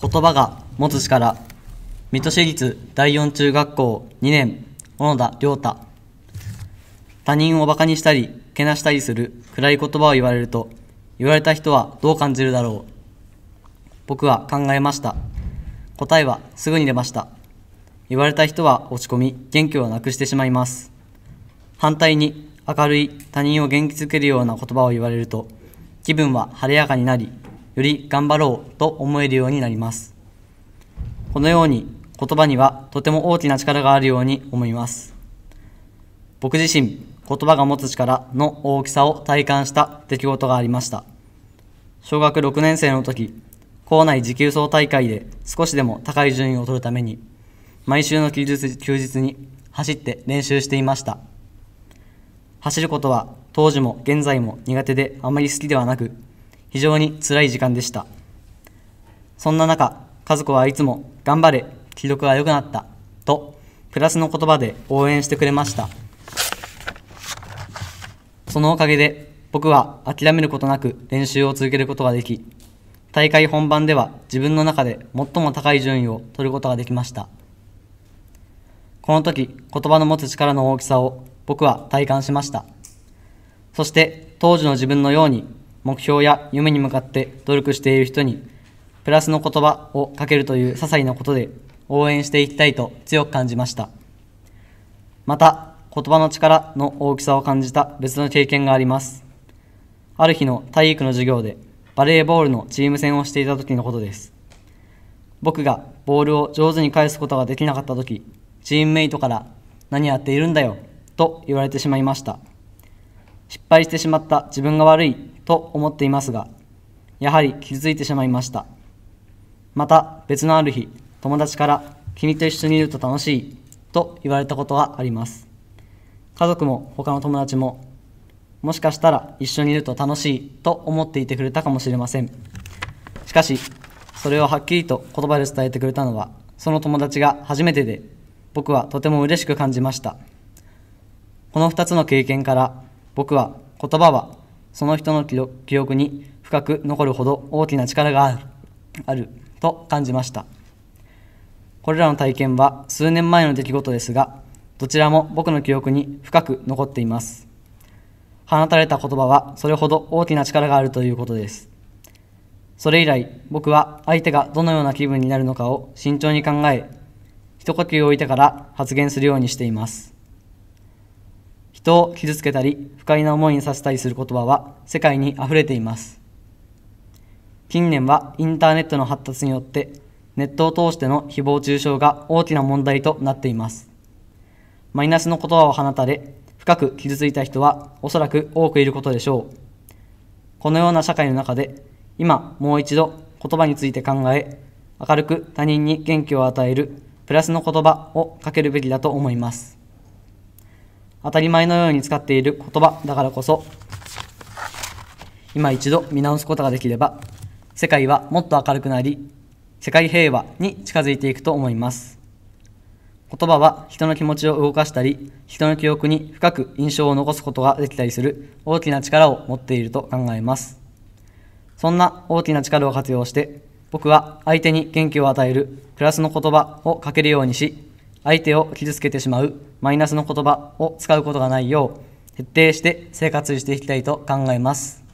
言葉が持つ力水戸市立第四中学校2年小野田亮太他人をバカにしたりけなしたりする暗い言葉を言われると言われた人はどう感じるだろう僕は考えました答えはすぐに出ました言われた人は落ち込み元気をなくしてしまいます反対に明るい他人を元気づけるような言葉を言われると気分は晴れやかになりより頑張ろうと思えるようになります。このように言葉にはとても大きな力があるように思います。僕自身、言葉が持つ力の大きさを体感した出来事がありました。小学6年生の時、校内持久走大会で少しでも高い順位を取るために、毎週の休日休日に走って練習していました。走ることは当時も現在も苦手であまり好きではなく、非常につらい時間でしたそんな中和子はいつも「頑張れ記録が良くなった」とプラスの言葉で応援してくれましたそのおかげで僕は諦めることなく練習を続けることができ大会本番では自分の中で最も高い順位を取ることができましたこの時言葉の持つ力の大きさを僕は体感しましたそして当時の自分のように目標や夢に向かって努力している人にプラスの言葉をかけるという些細なことで応援していきたいと強く感じましたまた言葉の力の大きさを感じた別の経験がありますある日の体育の授業でバレーボールのチーム戦をしていた時のことです僕がボールを上手に返すことができなかった時チームメイトから「何やっているんだよ」と言われてしまいました失敗してしまった自分が悪いと思っていますがやはり傷ついてしまいましたまた別のある日友達から「君と一緒にいると楽しい」と言われたことはあります家族も他の友達ももしかしたら一緒にいると楽しいと思っていてくれたかもしれませんしかしそれをはっきりと言葉で伝えてくれたのはその友達が初めてで僕はとても嬉しく感じましたこの2つの経験から僕は言葉はその人の記憶に深く残るほど大きな力があると感じましたこれらの体験は数年前の出来事ですがどちらも僕の記憶に深く残っています放たれた言葉はそれほど大きな力があるということですそれ以来僕は相手がどのような気分になるのかを慎重に考え一呼吸置いてから発言するようにしています人を傷つけたり不快な思いにさせたりする言葉は世界にあふれています近年はインターネットの発達によってネットを通しての誹謗中傷が大きな問題となっていますマイナスの言葉を放たれ深く傷ついた人はおそらく多くいることでしょうこのような社会の中で今もう一度言葉について考え明るく他人に元気を与えるプラスの言葉をかけるべきだと思います当たり前のように使っている言葉だからこそ今一度見直すことができれば世界はもっと明るくなり世界平和に近づいていくと思います言葉は人の気持ちを動かしたり人の記憶に深く印象を残すことができたりする大きな力を持っていると考えますそんな大きな力を活用して僕は相手に元気を与えるクラスの言葉をかけるようにし相手を傷つけてしまうマイナスの言葉を使うことがないよう徹底して生活していきたいと考えます